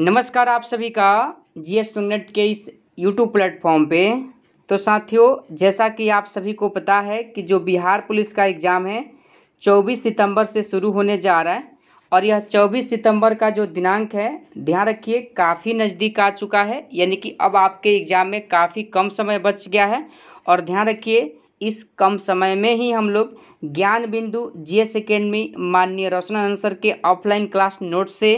नमस्कार आप सभी का जी एस मैगनेट के इस यूट्यूब प्लेटफॉर्म पे तो साथियों जैसा कि आप सभी को पता है कि जो बिहार पुलिस का एग्ज़ाम है 24 सितंबर से शुरू होने जा रहा है और यह 24 सितंबर का जो दिनांक है ध्यान रखिए काफ़ी नज़दीक आ चुका है यानी कि अब आपके एग्ज़ाम में काफ़ी कम समय बच गया है और ध्यान रखिए इस कम समय में ही हम लोग ज्ञान बिंदु जी एस अकेडमी माननीय रोशन आंसर के ऑफलाइन क्लास नोट से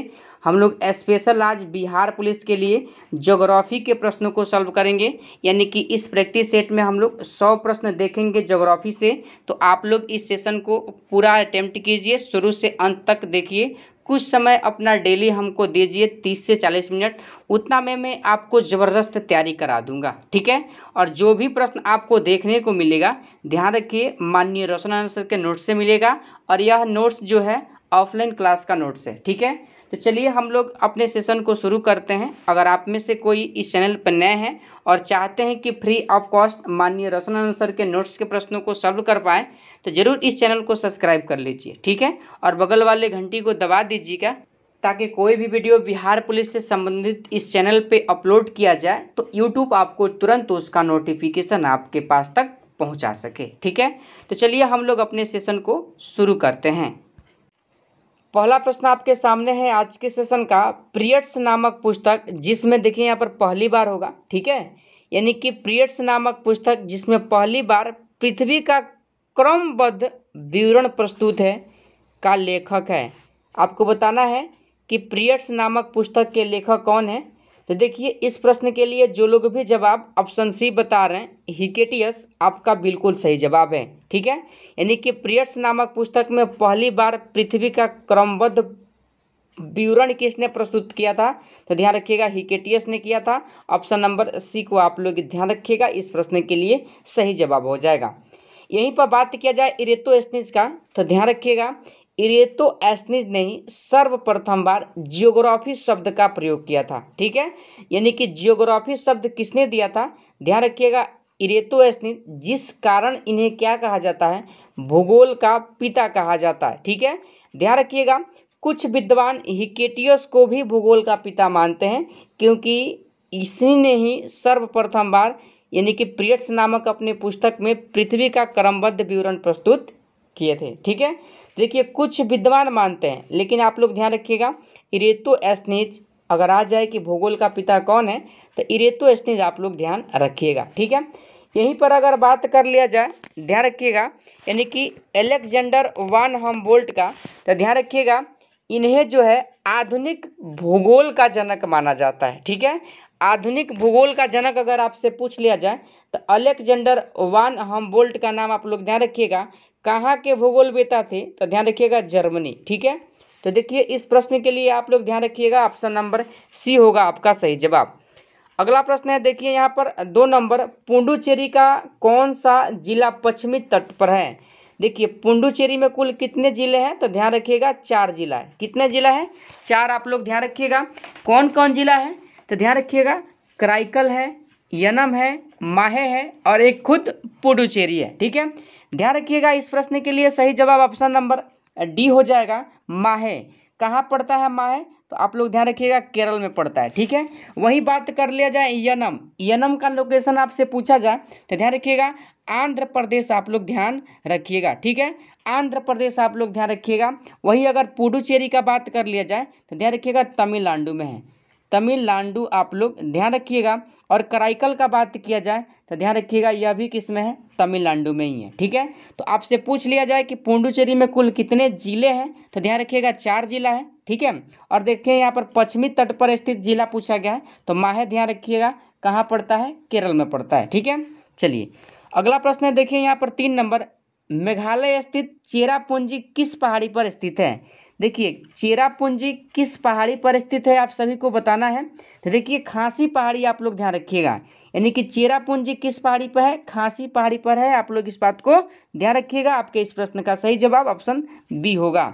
हम लोग स्पेशल आज बिहार पुलिस के लिए जोग्राफी के प्रश्नों को सॉल्व करेंगे यानी कि इस प्रैक्टिस सेट में हम लोग सौ प्रश्न देखेंगे जोग्राफी से तो आप लोग इस सेशन को पूरा अटेम्प्ट कीजिए शुरू से अंत तक देखिए कुछ समय अपना डेली हमको दीजिए तीस से चालीस मिनट उतना में मैं आपको ज़बरदस्त तैयारी करा दूंगा ठीक है और जो भी प्रश्न आपको देखने को मिलेगा ध्यान रखिए माननीय रोशन सर के नोट्स से मिलेगा और यह नोट्स जो है ऑफलाइन क्लास का नोट्स है ठीक है तो चलिए हम लोग अपने सेशन को शुरू करते हैं अगर आप में से कोई इस चैनल पर नए हैं और चाहते हैं कि फ्री ऑफ कॉस्ट माननीय रोशन आंसर के नोट्स के प्रश्नों को सॉल्व कर पाए तो ज़रूर इस चैनल को सब्सक्राइब कर लीजिए ठीक है और बगल वाले घंटी को दबा दीजिएगा ताकि कोई भी वीडियो बिहार पुलिस से संबंधित इस चैनल पर अपलोड किया जाए तो यूट्यूब आपको तुरंत उसका नोटिफिकेशन आपके पास तक पहुँचा सके ठीक है तो चलिए हम लोग अपने सेशन को शुरू करते हैं पहला प्रश्न आपके सामने है आज के सेशन का प्रियट्स नामक पुस्तक जिसमें देखिए यहाँ पर पहली बार होगा ठीक है यानी कि प्रियट्स नामक पुस्तक जिसमें पहली बार पृथ्वी का क्रमबद्ध विवरण प्रस्तुत है का लेखक है आपको बताना है कि प्रियट्स नामक पुस्तक के लेखक कौन है तो देखिए इस प्रश्न के लिए जो लोग भी जवाब ऑप्शन सी बता रहे हैं हिकेटियस आपका बिल्कुल सही जवाब है ठीक है यानी कि प्रियट्स नामक पुस्तक में पहली बार पृथ्वी का क्रमबद्ध विवरण किसने प्रस्तुत किया था तो ध्यान रखिएगा हिकेटियस ने किया था ऑप्शन नंबर सी को आप लोग ध्यान रखिएगा इस प्रश्न के लिए सही जवाब हो जाएगा यहीं पर बात किया जाए इरेतो स्निज का तो ध्यान रखिएगा इरेतो इरेतोस्नीज ने सर्वप्रथम बार जियोग्राफी शब्द का प्रयोग किया था ठीक है यानी कि जियोग्राफी शब्द किसने दिया था ध्यान रखिएगा इरेतोस्नीज जिस कारण इन्हें क्या कहा जाता है भूगोल का पिता कहा जाता है ठीक है ध्यान रखिएगा कुछ विद्वान हिकेटियस को भी भूगोल का पिता मानते हैं क्योंकि इसी ने ही सर्वप्रथम बार यानी कि प्रियट्स नामक अपने पुस्तक में पृथ्वी का क्रमबद्ध विवरण प्रस्तुत किए थे ठीक है देखिए कुछ विद्वान मानते हैं लेकिन आप लोग ध्यान रखिएगा इरेतो एस्नीज अगर आ जाए कि भूगोल का पिता कौन है तो इरेतो एस्नीज आप लोग ध्यान रखिएगा ठीक है यहीं पर अगर बात कर लिया जाए ध्यान रखिएगा यानी कि एलेक्जेंडर वान हम बोल्ट का तो ध्यान रखिएगा इन्हें जो है आधुनिक भूगोल का जनक माना जाता है ठीक है आधुनिक भूगोल का जनक अगर आपसे पूछ लिया जाए तो अलेक्जेंडर वान हम बोल्ट का नाम आप लोग ध्यान रखिएगा कहाँ के भूगोल बेता थे तो ध्यान रखिएगा जर्मनी ठीक है तो देखिए इस प्रश्न के लिए आप लोग ध्यान रखिएगा ऑप्शन नंबर सी होगा आपका सही जवाब अगला प्रश्न है देखिए यहाँ पर दो नंबर पुंडुचेरी का कौन सा जिला पश्चिमी तट पर है देखिए पुंडुचेरी में कुल कितने जिले हैं तो ध्यान रखिएगा चार जिला है कितने जिला है चार आप लोग ध्यान रखिएगा कौन कौन जिला है तो ध्यान रखिएगा कराइकल है यनम है माहे है और एक खुद पुडुचेरी है ठीक है ध्यान रखिएगा इस प्रश्न के लिए सही जवाब ऑप्शन नंबर डी हो जाएगा माहे कहाँ पड़ता है माहे तो आप लोग ध्यान रखिएगा केरल में पड़ता है ठीक है वही बात कर लिया जाए यनम यनम का लोकेशन आपसे पूछा जाए तो ध्यान रखिएगा आंध्र प्रदेश आप लोग ध्यान रखिएगा ठीक है आंध्र प्रदेश आप लोग ध्यान रखिएगा वही अगर पुडुचेरी का बात कर लिया जाए तो ध्यान रखिएगा तमिलनाडु में है तमिलनाडु आप लोग ध्यान रखिएगा और कराइकल का बात किया जाए तो ध्यान रखिएगा यह भी किस में है तमिलनाडु में ही है ठीक है तो आपसे पूछ लिया जाए कि पुंडुचेरी में कुल कितने जिले हैं तो ध्यान रखिएगा चार जिला है ठीक है और देखिए यहाँ पर पश्चिमी तट पर स्थित जिला पूछा गया है तो माहे ध्यान रखिएगा कहाँ पड़ता है केरल में पड़ता है ठीक है चलिए अगला प्रश्न है देखिए यहाँ पर तीन नंबर मेघालय स्थित चेरापूंजी किस पहाड़ी पर स्थित है देखिए चेरापूंजी किस पहाड़ी पर स्थित है आप सभी को बताना है तो देखिए खांसी पहाड़ी आप लोग ध्यान रखिएगा यानी कि चेरापूंजी किस पहाड़ी पर है खांसी पहाड़ी पर है आप लोग इस बात को ध्यान रखिएगा आपके इस प्रश्न का सही जवाब ऑप्शन बी होगा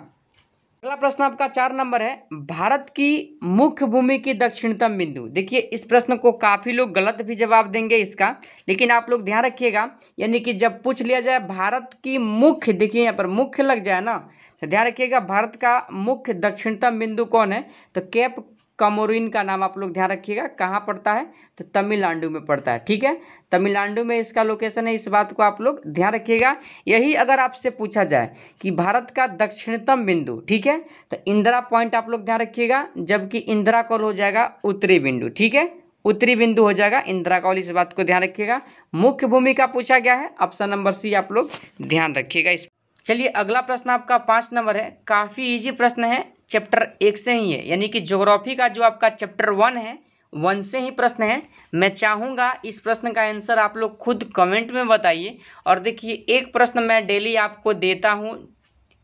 अगला प्रश्न आपका चार नंबर है भारत की मुख्य भूमि की दक्षिणतम बिंदु देखिए इस प्रश्न को काफ़ी लोग गलत भी जवाब देंगे इसका लेकिन आप लोग ध्यान रखिएगा यानी कि जब पूछ लिया जाए भारत की मुख्य देखिए यहाँ पर मुख्य लग जाए ना तो ध्यान रखिएगा भारत का मुख्य दक्षिणतम बिंदु कौन है तो कैप कमोरिन का नाम आप लोग ध्यान रखिएगा कहाँ पड़ता है तो तमिलनाडु में पड़ता है ठीक है तमिलनाडु में इसका लोकेशन है इस बात को आप लोग ध्यान रखिएगा यही अगर आपसे पूछा जाए कि भारत का दक्षिणतम बिंदु ठीक है तो इंदिरा पॉइंट आप लोग ध्यान रखिएगा जबकि इंदिरा कॉल हो जाएगा उत्तरी बिंदु ठीक है उत्तरी बिंदु हो जाएगा इंदिरा कॉल इस बात को ध्यान रखिएगा मुख्य भूमिका पूछा गया है ऑप्शन नंबर सी आप लोग ध्यान रखिएगा इस चलिए अगला प्रश्न आपका पाँच नंबर है काफ़ी इजी प्रश्न है चैप्टर एक से ही है यानी कि ज्योग्राफी का जो आपका चैप्टर वन है वन से ही प्रश्न है मैं चाहूँगा इस प्रश्न का आंसर आप लोग खुद कमेंट में बताइए और देखिए एक प्रश्न मैं डेली आपको देता हूँ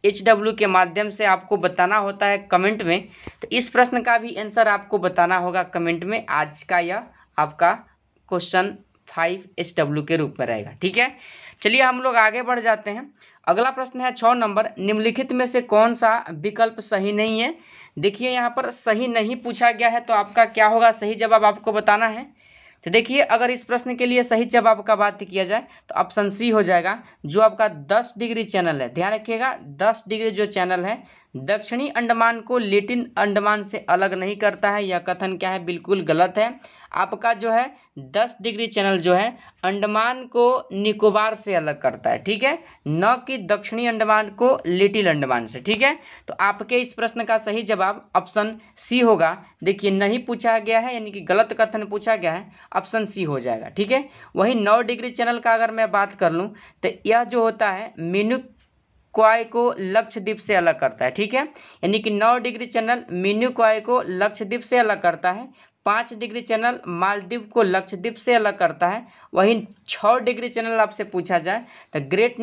एच डब्ल्यू के माध्यम से आपको बताना होता है कमेंट में तो इस प्रश्न का भी आंसर आपको बताना होगा कमेंट में आज का यह आपका क्वेश्चन फाइव एच डब्ल्यू के रूप में रहेगा ठीक है चलिए हम लोग आगे बढ़ जाते हैं अगला प्रश्न है छः नंबर निम्नलिखित में से कौन सा विकल्प सही नहीं है देखिए यहाँ पर सही नहीं पूछा गया है तो आपका क्या होगा सही जवाब आपको बताना है तो देखिए अगर इस प्रश्न के लिए सही जवाब का बात किया जाए तो ऑप्शन सी हो जाएगा जो आपका 10 डिग्री चैनल है ध्यान रखिएगा 10 डिग्री जो चैनल है दक्षिणी अंडमान को लेटिन अंडमान से अलग नहीं करता है यह कथन क्या है बिल्कुल गलत है आपका जो है दस डिग्री चैनल जो है अंडमान को निकोबार से अलग करता है ठीक है न कि दक्षिणी अंडमान को लिटिल अंडमान से ठीक है तो आपके इस प्रश्न का सही जवाब ऑप्शन सी होगा देखिए नहीं पूछा गया है यानी कि गलत कथन पूछा गया है ऑप्शन सी हो जाएगा ठीक है वही नौ डिग्री चैनल का अगर मैं बात कर लूँ तो यह जो होता है मीनू क्वाय को लक्षद्वीप से अलग करता है ठीक है यानी कि 9 डिग्री चैनल मीनू क्वाय को लक्षद्वीप से अलग करता है पाँच डिग्री चैनल मालदीव को लक्षद्वीप से अलग करता है वहीं छः डिग्री चैनल आपसे पूछा जाए तो ग्रेट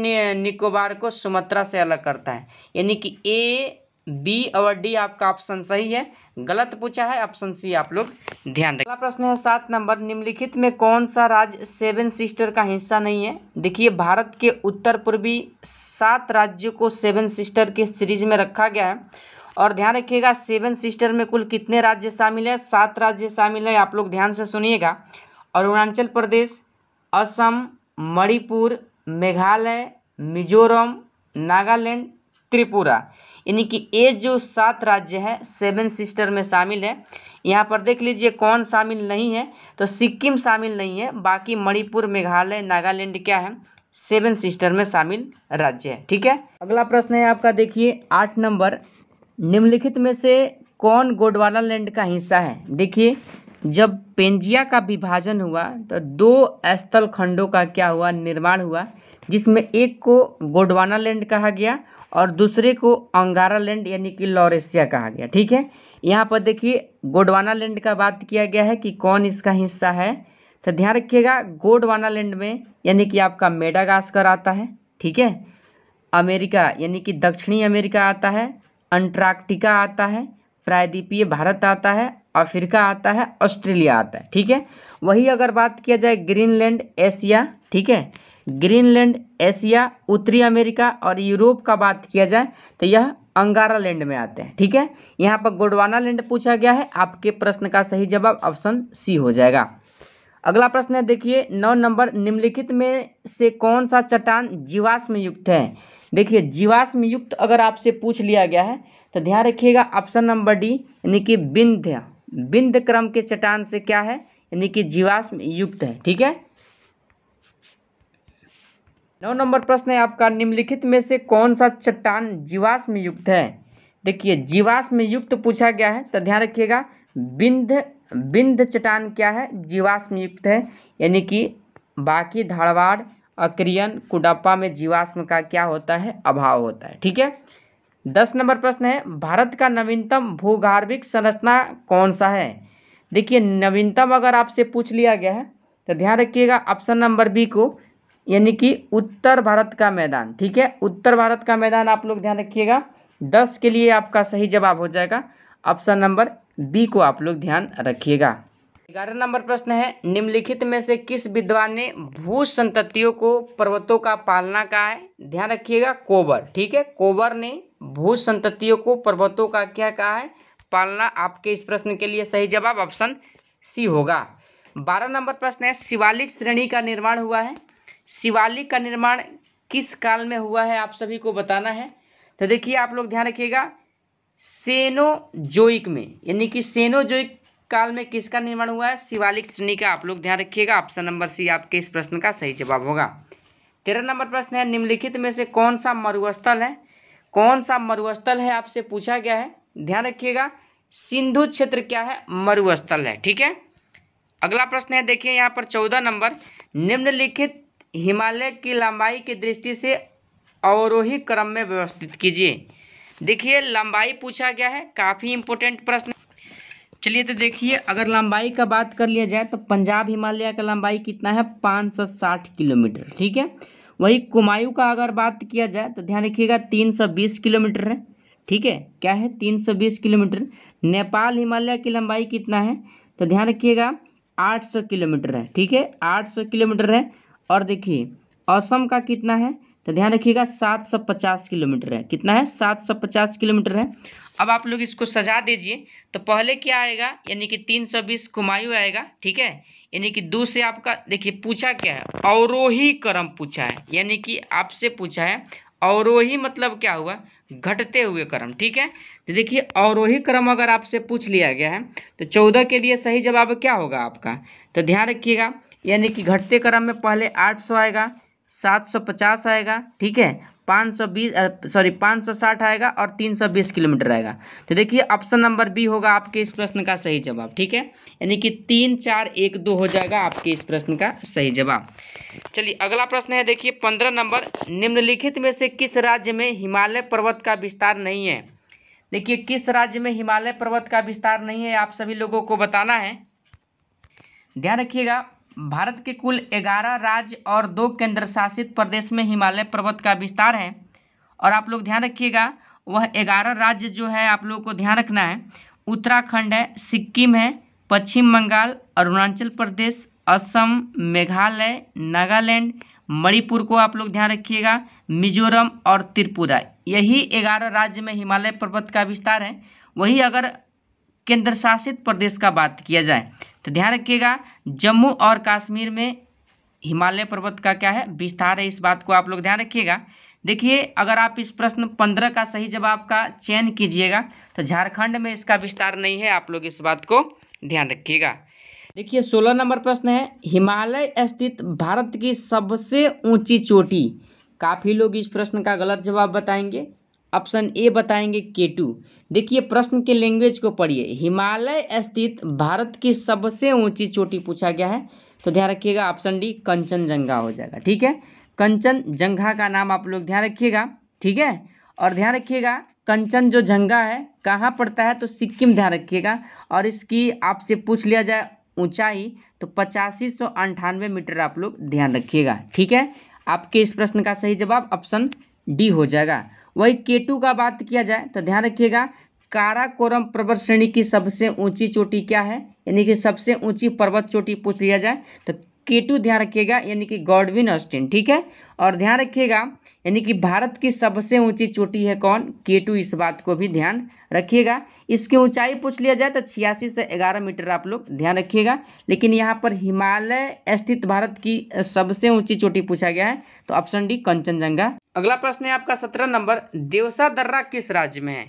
निकोबार को सुमत्रा से अलग करता है यानी कि ए बी और डी आपका ऑप्शन सही है गलत पूछा है ऑप्शन सी आप लोग ध्यान दें अगला प्रश्न है सात नंबर निम्नलिखित में कौन सा राज्य सेवन सिस्टर का हिस्सा नहीं है देखिए भारत के उत्तर पूर्वी सात राज्यों को सेवन सिस्टर के सीरीज में रखा गया है और ध्यान रखिएगा सेवन सिस्टर में कुल कितने राज्य शामिल हैं सात राज्य शामिल हैं आप लोग ध्यान से सुनिएगा अरुणाचल प्रदेश असम मणिपुर मेघालय मिजोरम नागालैंड त्रिपुरा यानी कि ये जो सात राज्य हैं सेवन सिस्टर में शामिल है यहाँ पर देख लीजिए कौन शामिल नहीं है तो सिक्किम शामिल नहीं है बाकी मणिपुर मेघालय नागालैंड क्या है सेवन सिस्टर में शामिल राज्य है ठीक है अगला प्रश्न है आपका देखिए आठ नंबर निम्नलिखित में से कौन गोडवाना लैंड का हिस्सा है देखिए जब पेंजिया का विभाजन हुआ तो दो स्थल खंडों का क्या हुआ निर्माण हुआ जिसमें एक को गोडवाना लैंड कहा गया और दूसरे को अंगारा लैंड यानी कि लॉरेसिया कहा गया ठीक है यहाँ पर देखिए गोडवाना लैंड का बात किया गया है कि कौन इसका हिस्सा है तो ध्यान रखिएगा गोडवाना लैंड में यानी कि आपका मेडागास्कर आता है ठीक है अमेरिका यानी कि दक्षिणी अमेरिका आता है अंटार्कटिका आता है प्रायद्वीपीय भारत आता है अफ्रीका आता है ऑस्ट्रेलिया आता है ठीक है वही अगर बात किया जाए ग्रीनलैंड एशिया ठीक है ग्रीनलैंड एशिया उत्तरी अमेरिका और यूरोप का बात किया जाए तो यह अंगारा लैंड में आते हैं ठीक है यहाँ पर गोडवाना लैंड पूछा गया है आपके प्रश्न का सही जवाब ऑप्शन सी हो जाएगा अगला प्रश्न है देखिए नौ नंबर निम्नलिखित में से कौन सा चट्टान जीवाश्म युक्त है देखिए जीवाश्म युक्त अगर आपसे पूछ लिया गया है तो ध्यान रखिएगा ऑप्शन नंबर डी यानी कि बिंध बिंद क्रम के चट्टान से क्या है यानी कि जीवाश्म युक्त है ठीक है नौ नंबर प्रश्न है आपका निम्नलिखित में से कौन सा चट्टान जीवाश्म युक्त है देखिए जीवाश्म युक्त पूछा गया है तो ध्यान रखिएगा बिंध बिंध चट्टान क्या है जीवाश्म युक्त है यानी कि बाकी धारवाड़ अक्रियन कुडप्पा में जीवाश्म का क्या होता है अभाव होता है ठीक है दस नंबर प्रश्न है भारत का नवीनतम भूगार्भिक संरचना कौन सा है देखिए नवीनतम अगर आपसे पूछ लिया गया है तो ध्यान रखिएगा ऑप्शन नंबर बी को यानी कि उत्तर भारत का मैदान ठीक है उत्तर भारत का मैदान आप लोग ध्यान रखिएगा दस के लिए आपका सही जवाब हो जाएगा ऑप्शन नंबर बी को आप लोग ध्यान रखिएगा ग्यारह नंबर प्रश्न है निम्नलिखित में से किस विद्वान ने भू संतियों को पर्वतों का पालना कहा है ध्यान रखिएगा कोबर ठीक है कोबर ने भू संतियों को पर्वतों का क्या कहा है पालना आपके इस प्रश्न के लिए सही जवाब ऑप्शन सी होगा बारह नंबर प्रश्न है शिवालिक श्रेणी का निर्माण हुआ है शिवालिक का निर्माण किस काल में हुआ है आप सभी को बताना है तो देखिए आप लोग ध्यान रखिएगा सेनोजोइक में यानी कि सेनोजोइक काल में किसका निर्माण हुआ है शिवालिक श्रेणी का आप लोग ध्यान रखिएगा ऑप्शन नंबर सी आपके इस प्रश्न का सही जवाब होगा तेरह नंबर प्रश्न है निम्नलिखित में से कौन सा मरुस्थल है कौन सा मरुस्थल है आपसे पूछा गया है ध्यान रखिएगा सिंधु क्षेत्र क्या है मरुस्थल है ठीक है अगला प्रश्न है देखिए यहाँ पर चौदह नंबर निम्नलिखित हिमालय की लंबाई की दृष्टि से अवरोही क्रम में व्यवस्थित कीजिए देखिए लंबाई पूछा गया है काफ़ी इंपोर्टेंट प्रश्न चलिए तो देखिए अगर लंबाई का बात कर लिया जाए तो पंजाब हिमालय का लंबाई कितना है पाँच सौ साठ किलोमीटर ठीक है वही कुमायूं का अगर बात किया जाए तो ध्यान रखिएगा तीन सौ बीस किलोमीटर है ठीक है क्या है तीन सौ बीस किलोमीटर नेपाल हिमालय की लंबाई कितना है तो ध्यान रखिएगा आठ सौ किलोमीटर है ठीक है आठ सौ किलोमीटर है और देखिए असम का कितना है तो ध्यान रखिएगा सात सौ पचास किलोमीटर है कितना है सात सौ पचास किलोमीटर है अब आप लोग इसको सजा दीजिए तो पहले क्या आएगा यानी कि 320 कुमायु आएगा ठीक है यानी कि दो से आपका देखिए पूछा क्या है अवरोही क्रम पूछा है यानी कि आपसे पूछा है अवरोही मतलब क्या हुआ घटते हुए क्रम ठीक है तो देखिए अवरोही क्रम अगर आपसे पूछ लिया गया है तो चौदह के लिए सही जवाब क्या होगा आपका तो ध्यान रखिएगा यानी कि घटते क्रम में पहले आठ सौ आएगा सात सौ पचास आएगा ठीक है पाँच सौ बीस सॉरी पाँच सौ साठ आएगा और तीन सौ बीस किलोमीटर आएगा तो देखिए ऑप्शन नंबर बी होगा आपके इस प्रश्न का सही जवाब ठीक है यानी कि तीन चार एक दो हो जाएगा आपके इस प्रश्न का सही जवाब चलिए अगला प्रश्न है देखिए पंद्रह नंबर निम्नलिखित में से किस राज्य में हिमालय पर्वत का विस्तार नहीं है देखिए किस राज्य में हिमालय पर्वत का विस्तार नहीं है आप सभी लोगों को बताना है ध्यान रखिएगा भारत के कुल ग्यारह राज्य और दो केंद्र शासित प्रदेश में हिमालय पर्वत का विस्तार है और आप लोग ध्यान रखिएगा वह ग्यारह राज्य जो है आप लोगों को ध्यान रखना है उत्तराखंड है सिक्किम है पश्चिम बंगाल अरुणाचल प्रदेश असम मेघालय नागालैंड मणिपुर को आप लोग ध्यान रखिएगा मिजोरम और त्रिपुरा यही ग्यारह राज्य में हिमालय पर्वत का विस्तार है वही अगर केंद्र शासित प्रदेश का बात किया जाए तो ध्यान रखिएगा जम्मू और कश्मीर में हिमालय पर्वत का क्या है विस्तार है इस बात को आप लोग ध्यान रखिएगा देखिए अगर आप इस प्रश्न पंद्रह का सही जवाब का चयन कीजिएगा तो झारखंड में इसका विस्तार नहीं है आप लोग इस बात को ध्यान रखिएगा देखिए सोलह नंबर प्रश्न है हिमालय स्थित भारत की सबसे ऊंची चोटी काफ़ी लोग इस प्रश्न का गलत जवाब बताएंगे ऑप्शन ए बताएंगे के टू देखिए प्रश्न के लैंग्वेज को पढ़िए हिमालय स्थित भारत की सबसे ऊंची चोटी पूछा गया है तो ध्यान रखिएगा ऑप्शन डी कंचनजंगा हो जाएगा ठीक है कंचनजंगा का नाम आप लोग ध्यान रखिएगा ठीक है और ध्यान रखिएगा कंचन जो झंगा है कहाँ पड़ता है तो सिक्किम ध्यान रखिएगा और इसकी आपसे पूछ लिया जाए ऊंचाई तो पचासी सौ अंठानवे मीटर आप लोग ध्यान रखिएगा ठीक है आपके इस प्रश्न का सही जवाब ऑप्शन डी हो जाएगा वही केटू का बात किया जाए तो ध्यान रखिएगा काराकोरम पर्वत श्रेणी की सबसे ऊंची चोटी क्या है यानी कि सबसे ऊंची पर्वत चोटी पूछ लिया जाए तो केटू ध्यान रखिएगा यानी कि गॉडविन ऑस्टिन ठीक है और ध्यान रखिएगा यानी कि भारत की सबसे ऊंची चोटी है कौन के टू इस बात को भी ध्यान रखिएगा इसकी ऊंचाई पूछ लिया जाए तो छियासी से ग्यारह मीटर आप लोग ध्यान रखिएगा लेकिन यहाँ पर हिमालय स्थित भारत की सबसे ऊंची चोटी पूछा गया है तो ऑप्शन डी कंचनजंगा अगला प्रश्न है आपका सत्रह नंबर देवसा दर्रा किस राज्य में है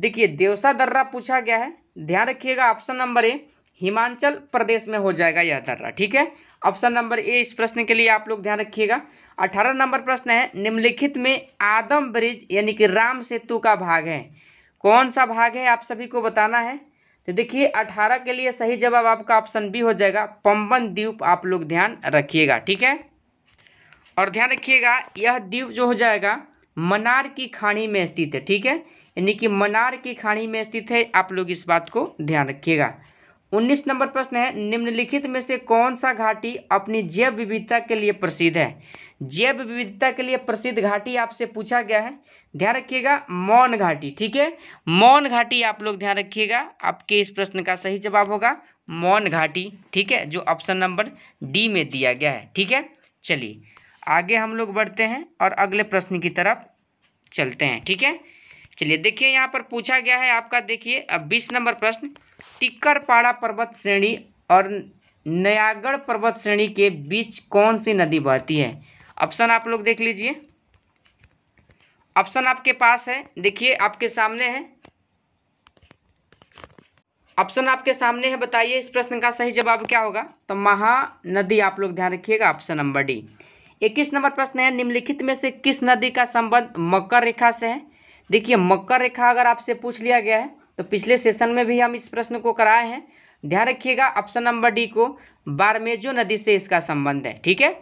देखिए देवसा दर्रा पूछा गया है ध्यान रखिएगा option number A Himachal Pradesh में हो जाएगा यह दर्रा ठीक है ऑप्शन नंबर ए इस प्रश्न के लिए आप लोग ध्यान रखिएगा अठारह नंबर प्रश्न है निम्नलिखित में आदम ब्रिज यानी कि राम सेतु का भाग है कौन सा भाग है आप सभी को बताना है तो देखिए अठारह के लिए सही जवाब आपका ऑप्शन बी हो जाएगा पम्बन द्वीप आप लोग ध्यान रखिएगा ठीक है और ध्यान रखिएगा यह द्वीप जो हो जाएगा मनार की खाड़ी में स्थित है ठीक है यानी कि मनार की खाड़ी में स्थित है आप लोग इस बात को ध्यान रखिएगा उन्नीस नंबर प्रश्न है निम्नलिखित में से कौन सा घाटी अपनी जैव विविधता के लिए प्रसिद्ध है जैव विविधता के लिए प्रसिद्ध घाटी आपसे पूछा गया है ध्यान रखिएगा मौन घाटी ठीक है मौन घाटी आप लोग ध्यान रखिएगा आपके इस प्रश्न का सही जवाब होगा मौन घाटी ठीक है जो ऑप्शन नंबर डी में दिया गया है ठीक है चलिए आगे हम लोग बढ़ते हैं और अगले प्रश्न की तरफ चलते हैं ठीक है चलिए देखिए यहाँ पर पूछा गया है आपका देखिए अब बीस नंबर प्रश्न टिक्करपाड़ा पर्वत श्रेणी और नयागढ़ पर्वत श्रेणी के बीच कौन सी नदी बहती है ऑप्शन आप लोग देख लीजिए ऑप्शन आपके पास है देखिए आपके सामने है ऑप्शन आपके सामने है बताइए इस प्रश्न का सही जवाब क्या होगा तो महानदी आप लोग ध्यान रखिएगा ऑप्शन नंबर डी इक्कीस नंबर प्रश्न है निम्नलिखित में से किस नदी का संबंध मकर रेखा से है देखिए मकर रेखा अगर आपसे पूछ लिया गया है तो पिछले सेशन में भी हम इस प्रश्न को कराए हैं ध्यान रखिएगा ऑप्शन नंबर डी को बारमेजो नदी से इसका संबंध है ठीक है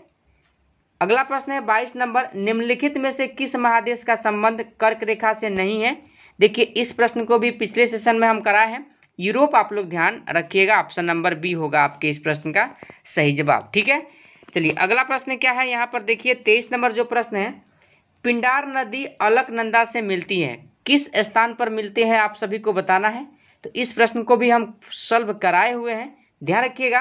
अगला प्रश्न है बाईस नंबर निम्नलिखित में से किस महादेश का संबंध कर्क रेखा से नहीं है देखिए इस प्रश्न को भी पिछले सेशन में हम कराए हैं यूरोप आप लोग ध्यान रखिएगा ऑप्शन नंबर बी होगा आपके इस प्रश्न का सही जवाब ठीक है चलिए अगला प्रश्न क्या है यहाँ पर देखिए तेईस नंबर जो प्रश्न है पिंडार नदी अलकनंदा से मिलती है किस स्थान पर मिलती है आप सभी को बताना है तो इस प्रश्न को भी हम सॉल्व कराए हुए हैं ध्यान रखिएगा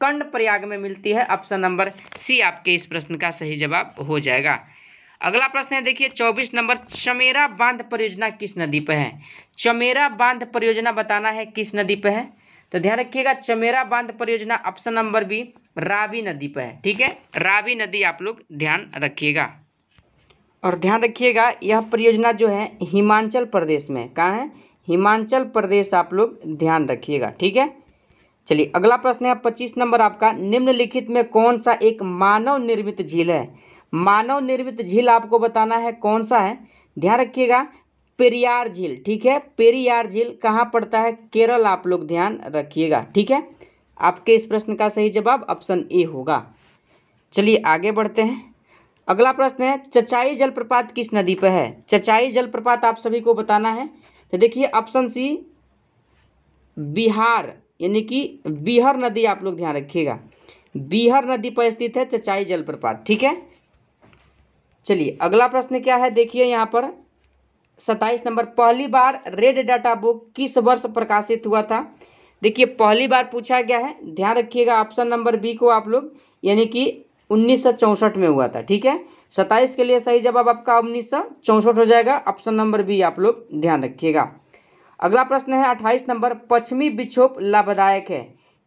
कंड प्रयाग में मिलती है ऑप्शन नंबर सी आपके इस प्रश्न का सही जवाब हो जाएगा अगला प्रश्न है देखिए चौबीस नंबर चमेरा बांध परियोजना किस नदी पर है चमेरा बांध परियोजना बताना है किस नदी पर है तो ध्यान रखिएगा चमेरा बांध परियोजना ऑप्शन नंबर बी रावी नदी पर है ठीक है रावी नदी आप लोग ध्यान रखिएगा और ध्यान रखिएगा यह परियोजना जो है हिमाचल प्रदेश में कहाँ है हिमाचल प्रदेश आप लोग ध्यान रखिएगा ठीक है चलिए अगला प्रश्न है पच्चीस नंबर आपका निम्नलिखित में कौन सा एक मानव निर्मित झील है मानव निर्मित झील आपको बताना है कौन सा है ध्यान रखिएगा पेरियार झील ठीक है पेरियार झील कहाँ पड़ता है केरल आप लोग ध्यान रखिएगा ठीक है आपके इस प्रश्न का सही जवाब ऑप्शन ए होगा चलिए आगे बढ़ते हैं अगला प्रश्न है चचाई जलप्रपात किस नदी पर है चचाई जलप्रपात आप सभी को बताना है तो देखिए ऑप्शन सी बिहार यानी कि बिहार नदी आप लोग ध्यान रखिएगा बिहार नदी पर स्थित है चचाई जलप्रपात ठीक है चलिए अगला प्रश्न क्या है देखिए यहाँ पर सत्ताईस नंबर पहली बार रेड डाटा बुक किस वर्ष प्रकाशित हुआ था देखिए पहली बार पूछा गया है ध्यान रखिएगा ऑप्शन नंबर बी को आप लोग यानी कि उन्नीस में हुआ था ठीक है सत्ताईस के लिए सही जवाब आपका उन्नीस हो जाएगा ऑप्शन नंबर बी आप लोग ध्यान रखिएगा अगला प्रश्न है अट्ठाईस नंबर पश्चिमी विक्षोभ लाभदायक है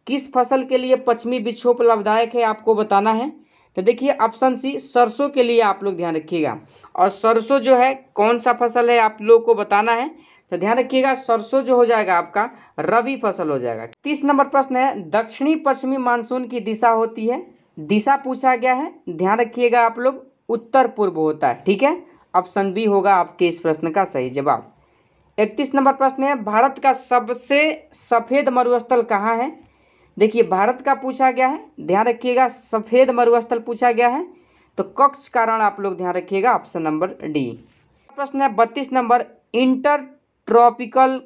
किस फसल के लिए पश्चिमी विक्षोभ लाभदायक है आपको बताना है तो देखिए ऑप्शन सी सरसों के लिए आप लोग ध्यान रखिएगा और सरसों जो है कौन सा फसल है आप लोग को बताना है तो ध्यान रखिएगा सरसों जो हो जाएगा आपका रबी फसल हो जाएगा तीस नंबर प्रश्न है दक्षिणी पश्चिमी मानसून की दिशा होती है दिशा पूछा गया है ध्यान रखिएगा आप लोग उत्तर पूर्व होता है ठीक है ऑप्शन बी होगा आपके इस प्रश्न का सही जवाब इकतीस नंबर प्रश्न है भारत का सबसे सफ़ेद मरुस्थल कहाँ है देखिए भारत का पूछा गया है ध्यान रखिएगा सफ़ेद मरुस्थल पूछा गया है तो कक्ष कारण आप लोग ध्यान रखिएगा ऑप्शन नंबर डी प्रश्न है बत्तीस नंबर intertropical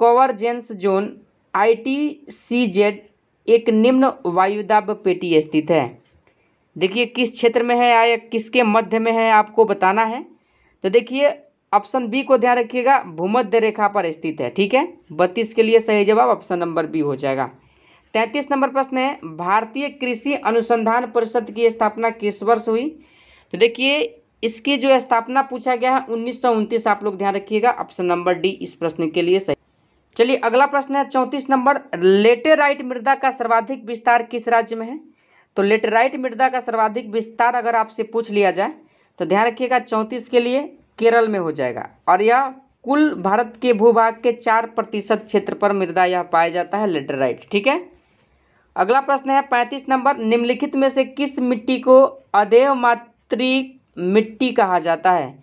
convergence zone I T C Z एक निम्न वायुदाब पेटी स्थित है देखिए किस क्षेत्र में है या किसके मध्य में है आपको बताना है तो देखिए ऑप्शन बी को ध्यान रखिएगा भूमध्य रेखा पर स्थित है ठीक है बत्तीस के लिए सही जवाब ऑप्शन नंबर बी हो जाएगा तैंतीस नंबर प्रश्न है भारतीय कृषि अनुसंधान परिषद की स्थापना किस वर्ष हुई तो देखिए इसकी जो स्थापना पूछा गया है उन्नीस आप लोग ध्यान रखिएगा ऑप्शन नंबर डी इस प्रश्न के लिए सही चलिए अगला प्रश्न है चौंतीस नंबर लेटेराइट मृदा का सर्वाधिक विस्तार किस राज्य में है तो लेटेराइट मृदा का सर्वाधिक विस्तार अगर आपसे पूछ लिया जाए तो ध्यान रखिएगा चौंतीस के लिए केरल में हो जाएगा और यह कुल भारत के भूभाग के चार प्रतिशत क्षेत्र पर मृदा यह पाया जाता है लेटेराइट ठीक है अगला प्रश्न है पैंतीस नंबर निम्नलिखित में से किस मिट्टी को अदेव मात्रिक मिट्टी कहा जाता है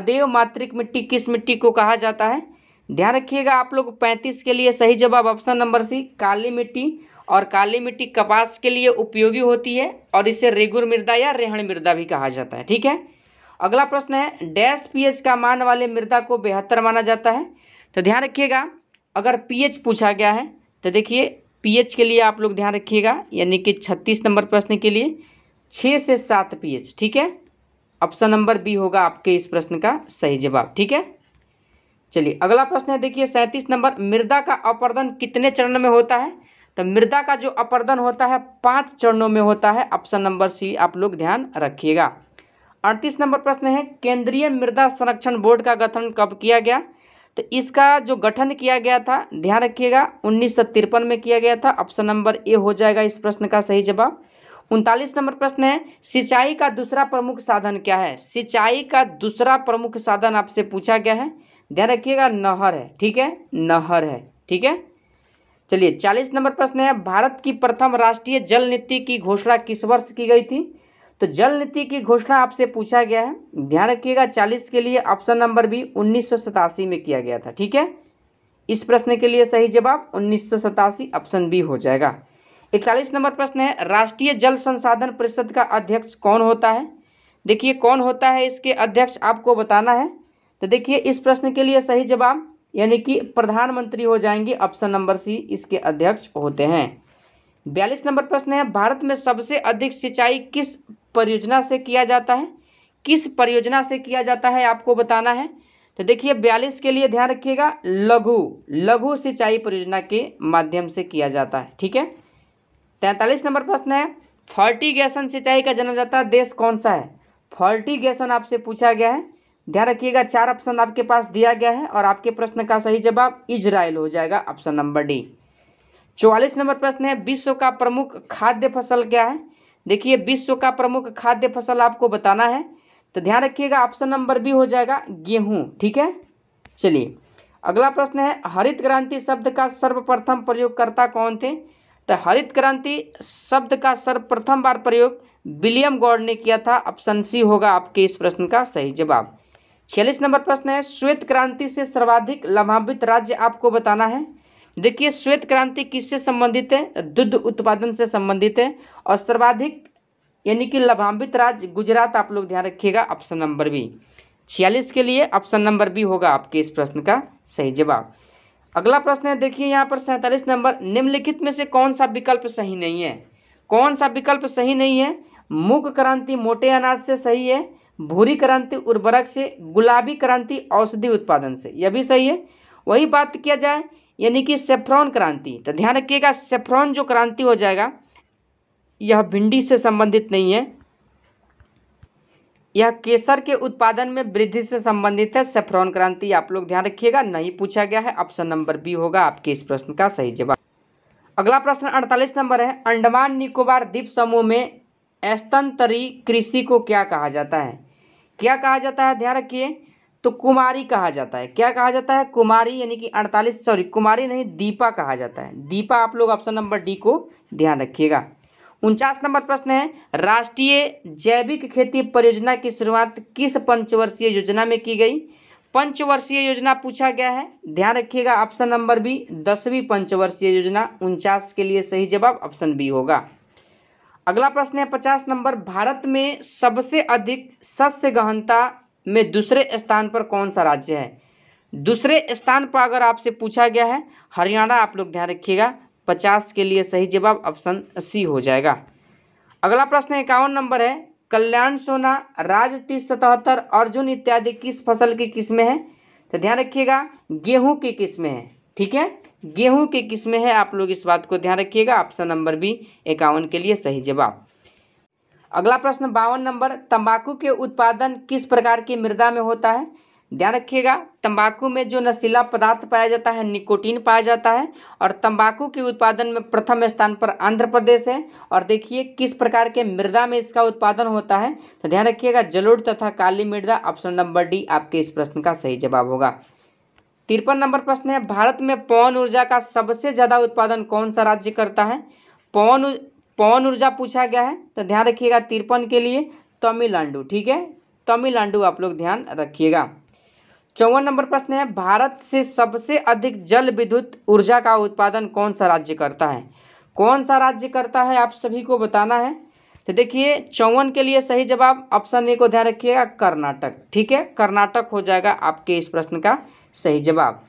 अदेव मात्रिक मिट्टी किस मिट्टी को कहा जाता है ध्यान रखिएगा आप लोग पैंतीस के लिए सही जवाब ऑप्शन नंबर सी काली मिट्टी और काली मिट्टी कपास के लिए उपयोगी होती है और इसे रेगुर मृदा या रेहण मृदा भी कहा जाता है ठीक है अगला प्रश्न है डैश पीएच का मान वाले मृदा को बेहतर माना जाता है तो ध्यान रखिएगा अगर पीएच पूछा गया है तो देखिए पीएच के लिए आप लोग ध्यान रखिएगा यानी कि छत्तीस नंबर प्रश्न के लिए छः से सात पीएच ठीक है ऑप्शन नंबर बी होगा आपके इस प्रश्न का सही जवाब ठीक है चलिए अगला प्रश्न है देखिए सैंतीस नंबर मृदा का अपर्दन कितने चरण में होता है तो मृदा का जो अपर्दन होता है पांच चरणों में होता है ऑप्शन नंबर सी आप लोग ध्यान रखिएगा अड़तीस नंबर प्रश्न है केंद्रीय मृदा संरक्षण बोर्ड का गठन कब किया गया तो इसका जो गठन किया गया था ध्यान रखिएगा उन्नीस में किया गया था ऑप्शन नंबर ए हो जाएगा इस प्रश्न का सही जवाब उनतालीस नंबर प्रश्न है सिंचाई का दूसरा प्रमुख साधन क्या है सिंचाई का दूसरा प्रमुख साधन आपसे पूछा गया है ध्यान रखिएगा नहर है ठीक है नहर है ठीक है चलिए चालीस नंबर प्रश्न है भारत की प्रथम राष्ट्रीय जल नीति की घोषणा किस वर्ष की गई थी तो जल नीति की घोषणा आपसे पूछा गया है ध्यान रखिएगा चालीस के लिए ऑप्शन नंबर बी उन्नीस में किया गया था ठीक है इस प्रश्न के लिए सही जवाब उन्नीस ऑप्शन बी हो जाएगा इकतालीस नंबर प्रश्न है राष्ट्रीय जल संसाधन परिषद का अध्यक्ष कौन होता है देखिए कौन होता है इसके अध्यक्ष आपको बताना है तो देखिए इस प्रश्न के लिए सही जवाब यानी कि प्रधानमंत्री हो जाएंगे ऑप्शन नंबर सी इसके अध्यक्ष होते हैं बयालीस नंबर प्रश्न है भारत में सबसे अधिक सिंचाई किस परियोजना से किया जाता है किस परियोजना से किया जाता है आपको बताना है तो देखिए बयालीस के लिए ध्यान रखिएगा लघु लघु सिंचाई परियोजना के माध्यम से किया जाता है ठीक है तैंतालीस नंबर प्रश्न है फर्टिगेशन सिंचाई का जन्मदाता जाता देश कौन सा है फर्टिगेशन आपसे पूछा गया है ध्यान रखिएगा चार ऑप्शन आपके पास दिया गया है और आपके प्रश्न का सही जवाब इजराइल हो जाएगा ऑप्शन नंबर डी चौवालीस नंबर प्रश्न है विश्व का प्रमुख खाद्य फसल क्या है देखिए विश्व का प्रमुख खाद्य फसल आपको बताना है तो ध्यान रखिएगा ऑप्शन नंबर बी हो जाएगा गेहूं ठीक है चलिए अगला प्रश्न है हरित क्रांति शब्द का सर्वप्रथम प्रयोगकर्ता कौन थे तो हरित क्रांति शब्द का सर्वप्रथम बार प्रयोग विलियम गौड़ ने किया था ऑप्शन सी होगा आपके इस प्रश्न का सही जवाब छियालीस नंबर प्रश्न है श्वेत क्रांति से सर्वाधिक लाभान्वित राज्य आपको बताना है देखिए श्वेत क्रांति किससे संबंधित है दुग्ध उत्पादन से संबंधित है और सर्वाधिक यानी कि लाभान्वित राज्य गुजरात आप लोग ध्यान रखिएगा ऑप्शन नंबर बी छियालीस के लिए ऑप्शन नंबर बी होगा आपके इस प्रश्न का सही जवाब अगला प्रश्न है देखिए यहाँ पर सैंतालीस नंबर निम्नलिखित में से कौन सा विकल्प सही नहीं है कौन सा विकल्प सही नहीं है मुख क्रांति मोटे अनाज से सही है भूरी क्रांति उर्वरक से गुलाबी क्रांति औषधि उत्पादन से यह भी सही है वही बात किया जाए यानी कि सेफ्रॉन क्रांति तो ध्यान रखिएगा सेफ्रॉन जो क्रांति हो जाएगा यह भिंडी से संबंधित नहीं है यह केसर के उत्पादन में वृद्धि से संबंधित है सेफ्रॉन क्रांति आप लोग ध्यान रखिएगा नहीं पूछा गया है ऑप्शन नंबर बी होगा आपके इस प्रश्न का सही जवाब अगला प्रश्न 48 नंबर है अंडमान निकोबार द्वीप समूह में स्तनतरी कृषि को क्या कहा जाता है क्या कहा जाता है ध्यान रखिए तो कुमारी कहा जाता है क्या कहा जाता है कुमारी यानी कि अड़तालीस सॉरी कुमारी नहीं दीपा कहा जाता है दीपा आप लोग ऑप्शन नंबर डी को ध्यान रखिएगा उनचास नंबर प्रश्न है राष्ट्रीय जैविक खेती परियोजना की शुरुआत किस पंचवर्षीय योजना में की गई पंचवर्षीय योजना पूछा गया है ध्यान रखिएगा ऑप्शन नंबर बी दसवीं पंचवर्षीय योजना उनचास के लिए सही जवाब ऑप्शन बी होगा अगला प्रश्न है पचास नंबर भारत में सबसे अधिक सस्य गहनता में दूसरे स्थान पर कौन सा राज्य है दूसरे स्थान पर अगर आपसे पूछा गया है हरियाणा आप लोग ध्यान रखिएगा पचास के लिए सही जवाब ऑप्शन सी हो जाएगा अगला प्रश्न इक्यावन नंबर है कल्याण सोना राज तीस सतहत्तर अर्जुन इत्यादि किस फसल की किस्में हैं तो ध्यान रखिएगा गेहूं की किस्में हैं ठीक है गेहूं की किस्में हैं आप लोग इस बात को ध्यान रखिएगा ऑप्शन नंबर बी इक्यावन के लिए सही जवाब अगला प्रश्न बावन नंबर तंबाकू के उत्पादन किस प्रकार की मृदा में होता है ध्यान रखिएगा तंबाकू में जो नशीला पदार्थ पाया जाता है निकोटीन पाया जाता है और तंबाकू के उत्पादन में प्रथम स्थान पर आंध्र प्रदेश है और देखिए किस प्रकार के मृदा में इसका उत्पादन होता है तो ध्यान रखिएगा जलोढ़ तथा काली मृदा ऑप्शन नंबर डी आपके इस प्रश्न का सही जवाब होगा तिरपन नंबर प्रश्न है भारत में पवन ऊर्जा का सबसे ज़्यादा उत्पादन कौन सा राज्य करता है पवन पवन ऊर्जा पूछा गया है तो ध्यान रखिएगा तिरपन के लिए तमिलनाडु ठीक है तमिलनाडु आप लोग ध्यान रखिएगा चौवन नंबर प्रश्न है भारत से सबसे अधिक जल विद्युत ऊर्जा का उत्पादन कौन सा राज्य करता है कौन सा राज्य करता है आप सभी को बताना है तो देखिए चौवन के लिए सही जवाब ऑप्शन ए को ध्यान रखिएगा कर्नाटक ठीक है कर्नाटक हो जाएगा आपके इस प्रश्न का सही जवाब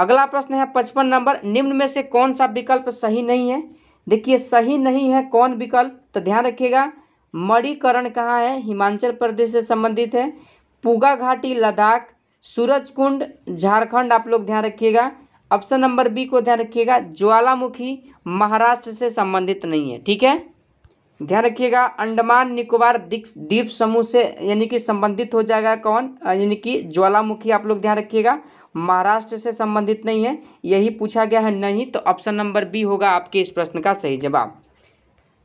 अगला प्रश्न है पचपन नंबर निम्न में से कौन सा विकल्प सही नहीं है देखिए सही नहीं है कौन विकल्प तो ध्यान रखिएगा मणिकरण कहाँ है हिमाचल प्रदेश से संबंधित है पुगा घाटी लद्दाख सूरज कुंड झारखंड आप लोग ध्यान रखिएगा ऑप्शन नंबर बी को ध्यान रखिएगा ज्वालामुखी महाराष्ट्र से संबंधित नहीं है ठीक है ध्यान रखिएगा अंडमान निकोबार द्वीप समूह से यानी कि संबंधित हो जाएगा कौन यानी कि ज्वालामुखी आप लोग ध्यान रखिएगा महाराष्ट्र से संबंधित नहीं है यही पूछा गया है नहीं तो ऑप्शन नंबर बी होगा आपके इस प्रश्न का सही जवाब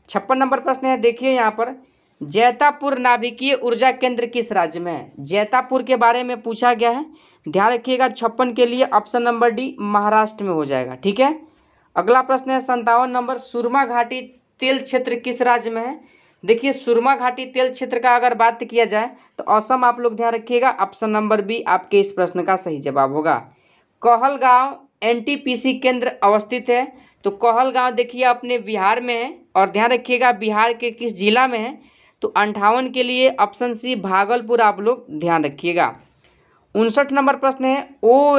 छप्पन नंबर प्रश्न है देखिए यहाँ पर जैतापुर नाभिकीय ऊर्जा केंद्र किस राज्य में है जैतापुर के बारे में पूछा गया है ध्यान रखिएगा छप्पन के लिए ऑप्शन नंबर डी महाराष्ट्र में हो जाएगा ठीक है अगला प्रश्न है संतावन नंबर सुरमा घाटी तेल क्षेत्र किस राज्य में है देखिए सुरमा घाटी तेल क्षेत्र का अगर बात किया जाए तो असम आप लोग ध्यान रखिएगा ऑप्शन नंबर बी आपके इस प्रश्न का सही जवाब होगा कहलगांव एनटीपीसी केंद्र अवस्थित है तो कहलगांव देखिए अपने बिहार में है और ध्यान रखिएगा बिहार के किस जिला में है तो अंठावन के लिए ऑप्शन सी भागलपुर आप लोग ध्यान रखिएगा उनसठ नंबर प्रश्न है ओ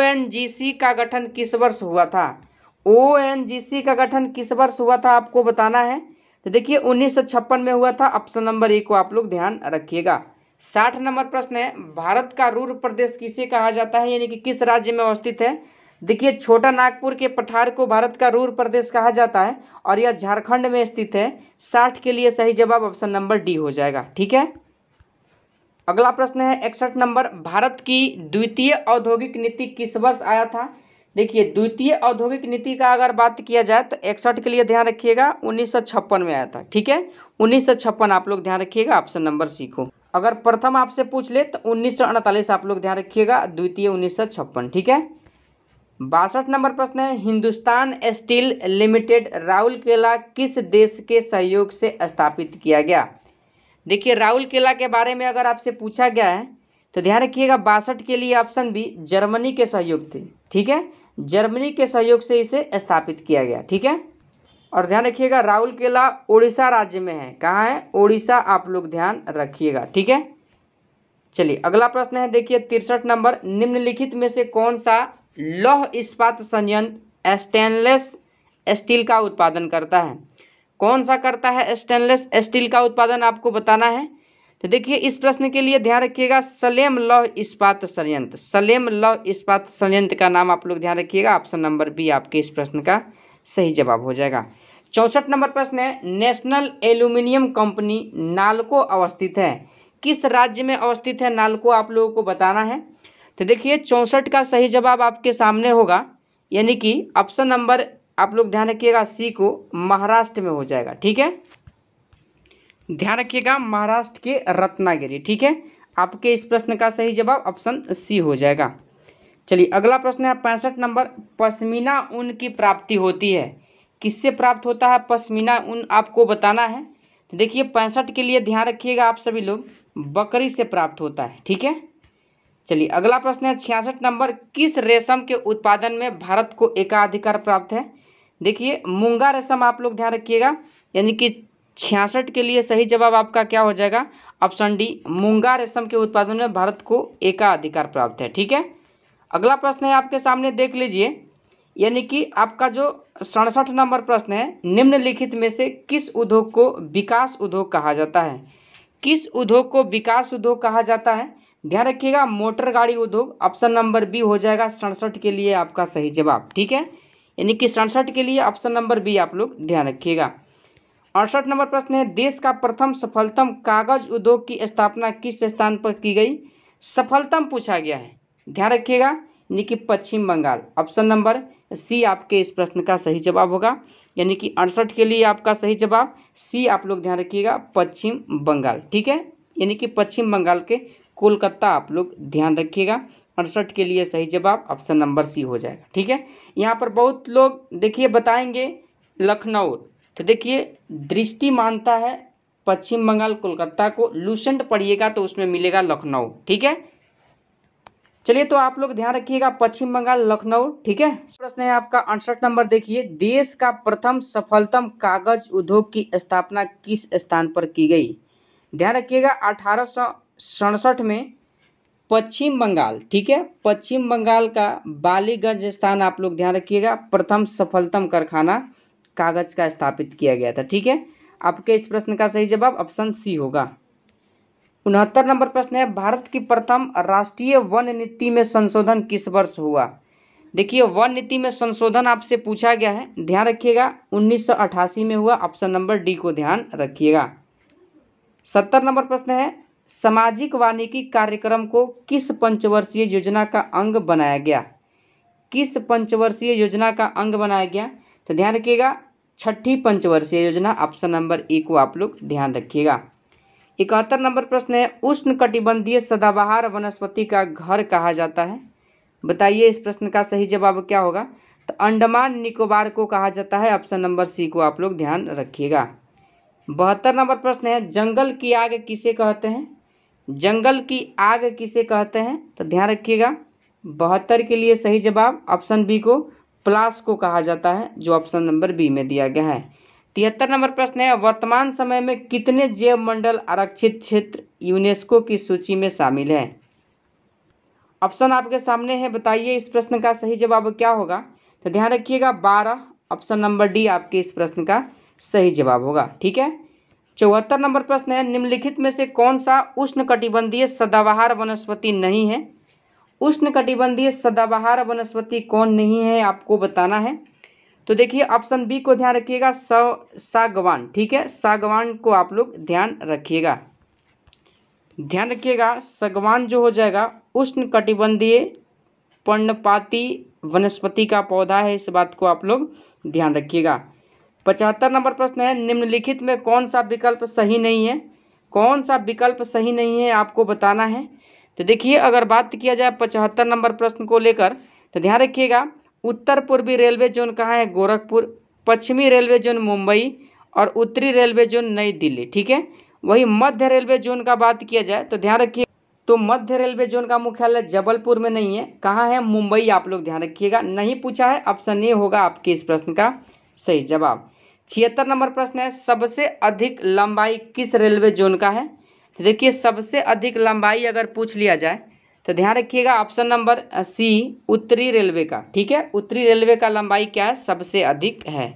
का गठन किस वर्ष हुआ था ओ का गठन किस वर्ष हुआ था आपको बताना है तो देखिए उन्नीस में हुआ था ऑप्शन नंबर ए को आप लोग ध्यान रखिएगा साठ नंबर प्रश्न है भारत का रूर प्रदेश किसे कहा जाता है यानी कि किस राज्य में अवस्थित है देखिए छोटा नागपुर के पठार को भारत का रूर प्रदेश कहा जाता है और यह झारखंड में स्थित है साठ के लिए सही जवाब ऑप्शन नंबर डी हो जाएगा ठीक है अगला प्रश्न है इकसठ नंबर भारत की द्वितीय औद्योगिक नीति किस वर्ष आया था देखिए द्वितीय औद्योगिक नीति का अगर बात किया जाए तो इकसठ के लिए ध्यान रखिएगा उन्नीस में आया था ठीक है उन्नीस आप लोग ध्यान रखिएगा ऑप्शन नंबर सी को अगर प्रथम आपसे पूछ ले तो उन्नीस आप लोग ध्यान रखिएगा द्वितीय उन्नीस ठीक है बासठ नंबर प्रश्न है हिंदुस्तान स्टील लिमिटेड राहुल केला किस देश के सहयोग से स्थापित किया गया देखिए राहुल केला के बारे में अगर आपसे पूछा गया है तो ध्यान रखिएगा बासठ के लिए ऑप्शन बी जर्मनी के सहयोग थे ठीक है जर्मनी के सहयोग से इसे स्थापित किया गया ठीक है और ध्यान रखिएगा राहुल केला उड़ीसा राज्य में है कहाँ है उड़ीसा आप लोग ध्यान रखिएगा ठीक है चलिए अगला प्रश्न है देखिए तिरसठ नंबर निम्नलिखित में से कौन सा लौह इस्पात संयंत्र स्टेनलेस स्टील का उत्पादन करता है कौन सा करता है स्टेनलेस स्टील का उत्पादन आपको बताना है तो देखिए इस प्रश्न के लिए ध्यान रखिएगा सलेम लौह इस्पात संयंत्र सलेम लौह इस्पात संयंत्र का नाम आप लोग ध्यान रखिएगा ऑप्शन नंबर बी आपके इस प्रश्न का सही जवाब हो जाएगा चौंसठ नंबर प्रश्न है नेशनल एल्यूमिनियम कंपनी नालको अवस्थित है किस राज्य में अवस्थित है नालको आप लोगों को बताना है तो देखिए चौंसठ का सही जवाब आपके सामने होगा यानी कि ऑप्शन नंबर आप लोग ध्यान रखिएगा सी को महाराष्ट्र में हो जाएगा ठीक है ध्यान रखिएगा महाराष्ट्र के रत्नागिरी ठीक है आपके इस प्रश्न का सही जवाब ऑप्शन सी हो जाएगा चलिए अगला प्रश्न है पैंसठ नंबर पश्मीना ऊन की प्राप्ति होती है किससे प्राप्त होता है पश्मीना ऊन आपको बताना है तो देखिए पैंसठ के लिए ध्यान रखिएगा आप सभी लोग बकरी से प्राप्त होता है ठीक है चलिए अगला प्रश्न है छियासठ नंबर किस रेशम के उत्पादन में भारत को एकाधिकार प्राप्त है देखिए मूंगा रेशम आप लोग ध्यान रखिएगा यानी कि छियासठ के लिए सही जवाब आपका क्या हो जाएगा ऑप्शन डी मूंगा रेशम के उत्पादन में भारत को एकाधिकार प्राप्त है ठीक है अगला प्रश्न है आपके सामने देख लीजिए यानी कि आपका जो सड़सठ नंबर प्रश्न है निम्नलिखित में से किस उद्योग को विकास उद्योग कहा जाता है किस उद्योग को विकास उद्योग कहा जाता है ध्यान रखिएगा मोटर गाड़ी उद्योग ऑप्शन नंबर बी हो जाएगा सड़सठ के लिए आपका सही जवाब ठीक है यानी कि सड़सठ के लिए ऑप्शन नंबर बी आप लोग ध्यान रखिएगा अड़सठ नंबर प्रश्न है देश का प्रथम सफलतम कागज उद्योग की स्थापना किस स्थान पर की गई सफलतम पूछा गया है ध्यान रखिएगा यानी कि Paschim Bangal option number C आपके इस प्रश्न का सही जवाब होगा यानी कि अड़सठ के लिए आपका सही जवाब सी आप लोग ध्यान रखिएगा पश्चिम बंगाल ठीक है यानी कि पश्चिम बंगाल के कोलकाता आप लोग ध्यान रखिएगा अड़सठ के लिए सही जवाब ऑप्शन नंबर सी हो जाएगा ठीक है यहाँ पर बहुत लोग देखिए बताएंगे लखनऊ तो देखिए दृष्टि मानता है पश्चिम बंगाल कोलकाता को लूसेंट पढ़िएगा तो उसमें मिलेगा लखनऊ ठीक है चलिए तो आप लोग ध्यान रखिएगा पश्चिम बंगाल लखनऊ ठीक है प्रश्न है आपका अड़सठ नंबर देखिए देश का प्रथम सफलतम कागज उद्योग की स्थापना किस स्थान पर की गई ध्यान रखिएगा अठारह में पश्चिम बंगाल ठीक है पश्चिम बंगाल का बालीगंज स्थान आप लोग ध्यान रखिएगा प्रथम सफलतम कारखाना कागज का स्थापित किया गया था ठीक है आपके इस प्रश्न का सही जवाब ऑप्शन सी होगा उनहत्तर नंबर प्रश्न है भारत की प्रथम राष्ट्रीय वन नीति में संशोधन किस वर्ष हुआ देखिए वन नीति में संशोधन आपसे पूछा गया है ध्यान रखिएगा 1988 में हुआ ऑप्शन नंबर डी को ध्यान रखिएगा सत्तर नंबर प्रश्न है सामाजिक वानिकी कार्यक्रम को किस पंचवर्षीय योजना का अंग बनाया गया किस पंचवर्षीय योजना का अंग बनाया गया तो ध्यान रखिएगा छठी पंचवर्षीय योजना ऑप्शन नंबर ए को आप लोग ध्यान रखिएगा इकहत्तर नंबर प्रश्न है उष्ण कटिबंधीय सदाबहार वनस्पति का घर कहा जाता है बताइए इस प्रश्न का सही जवाब क्या होगा तो अंडमान निकोबार को कहा जाता है ऑप्शन नंबर सी को आप लोग ध्यान रखिएगा बहत्तर नंबर प्रश्न है जंगल की आग किसे कहते हैं जंगल की आग किसे कहते हैं तो ध्यान रखिएगा बहत्तर के लिए सही जवाब ऑप्शन बी को प्लास को कहा जाता है जो ऑप्शन नंबर बी में दिया गया है तिहत्तर नंबर प्रश्न है वर्तमान समय में कितने जैव मंडल आरक्षित क्षेत्र यूनेस्को की सूची में शामिल है ऑप्शन आपके सामने है बताइए इस प्रश्न का सही जवाब क्या होगा तो ध्यान रखिएगा बारह ऑप्शन नंबर डी आपके इस प्रश्न का सही जवाब होगा ठीक है चौहत्तर नंबर प्रश्न है निम्नलिखित में से कौन सा उष्ण कटिबंधीय सदाबहार वनस्पति नहीं है उष्ण कटिबंधीय सदाबहार वनस्पति कौन नहीं है आपको बताना है तो देखिए ऑप्शन बी को ध्यान रखिएगा स सागवान ठीक है सागवान को आप लोग ध्यान रखिएगा ध्यान रखिएगा सागवान जो हो जाएगा उष्ण कटिबंधीय पर्णपाती वनस्पति का पौधा है इस बात को आप लोग ध्यान रखिएगा पचहत्तर नंबर प्रश्न है निम्नलिखित में कौन सा विकल्प सही नहीं है कौन सा विकल्प सही नहीं है आपको बताना है तो देखिए अगर बात किया जाए पचहत्तर नंबर प्रश्न को लेकर तो ध्यान रखिएगा उत्तर पूर्वी रेलवे जोन कहाँ है गोरखपुर पश्चिमी रेलवे जोन मुंबई और उत्तरी रेलवे जोन नई दिल्ली ठीक है वही मध्य रेलवे जोन का बात किया जाए तो ध्यान रखिए तो मध्य रेलवे जोन का मुख्यालय जबलपुर में नहीं है कहाँ है मुंबई आप लोग ध्यान रखिएगा नहीं पूछा है ऑप्शन ए होगा आपके इस प्रश्न का सही जवाब छिहत्तर नंबर प्रश्न है सबसे अधिक लंबाई किस रेलवे जोन का है तो देखिए सबसे अधिक लंबाई अगर पूछ लिया जाए तो ध्यान रखिएगा ऑप्शन नंबर सी उत्तरी रेलवे का ठीक है उत्तरी रेलवे का लंबाई क्या है सबसे अधिक है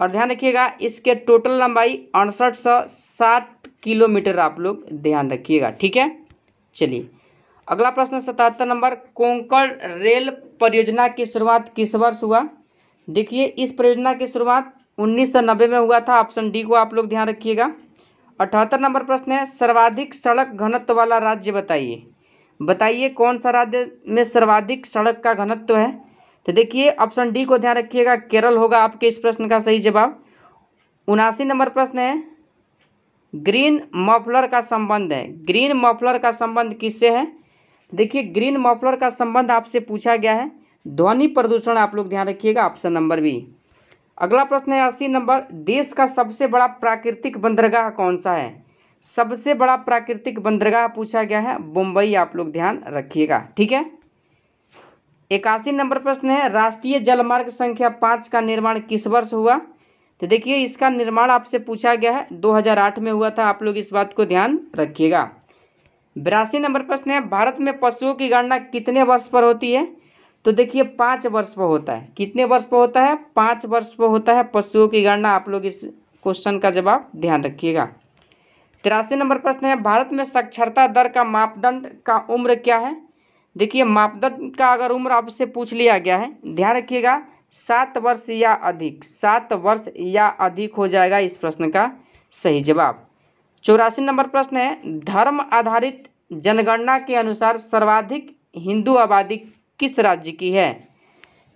और ध्यान रखिएगा इसके टोटल लंबाई अड़सठ सौ सात किलोमीटर आप लोग ध्यान रखिएगा ठीक है चलिए अगला प्रश्न सतहत्तर नंबर कोंकण रेल परियोजना की शुरुआत किस वर्ष हुआ देखिए इस परियोजना की शुरुआत उन्नीस में हुआ था ऑप्शन डी को आप लोग ध्यान रखिएगा अठहत्तर नंबर प्रश्न है सर्वाधिक सड़क घनत्व वाला राज्य बताइए बताइए कौन सा राज्य में सर्वाधिक सड़क का घनत्व है तो देखिए ऑप्शन डी को ध्यान रखिएगा केरल होगा आपके इस प्रश्न का सही जवाब उनासी नंबर प्रश्न है ग्रीन मफलर का संबंध है ग्रीन मफलर का संबंध किससे है देखिए ग्रीन मफलर का संबंध आपसे पूछा गया है ध्वनि प्रदूषण आप लोग ध्यान रखिएगा ऑप्शन नंबर बी अगला प्रश्न है अस्सी नंबर देश का सबसे बड़ा प्राकृतिक बंदरगाह कौन सा है सबसे बड़ा प्राकृतिक बंदरगाह पूछा गया है मुंबई आप लोग ध्यान रखिएगा ठीक है इक्यासी नंबर प्रश्न है राष्ट्रीय जलमार्ग संख्या पाँच का निर्माण किस वर्ष हुआ तो देखिए इसका निर्माण आपसे पूछा गया है 2008 में हुआ था आप लोग इस बात को ध्यान रखिएगा बिरासी नंबर प्रश्न है भारत में पशुओं की गणना कितने वर्ष पर होती है तो देखिए पाँच वर्ष पर होता है कितने वर्ष पर होता है पाँच वर्ष पर होता है पशुओं की गणना आप लोग इस क्वेश्चन का जवाब ध्यान रखिएगा तिरासी नंबर प्रश्न है भारत में साक्षरता दर का मापदंड का उम्र क्या है देखिए मापदंड का अगर उम्र आपसे पूछ लिया गया है ध्यान रखिएगा सात वर्ष या अधिक सात वर्ष या अधिक हो जाएगा इस प्रश्न का सही जवाब चौरासी नंबर प्रश्न है धर्म आधारित जनगणना के अनुसार सर्वाधिक हिंदू आबादी किस राज्य की है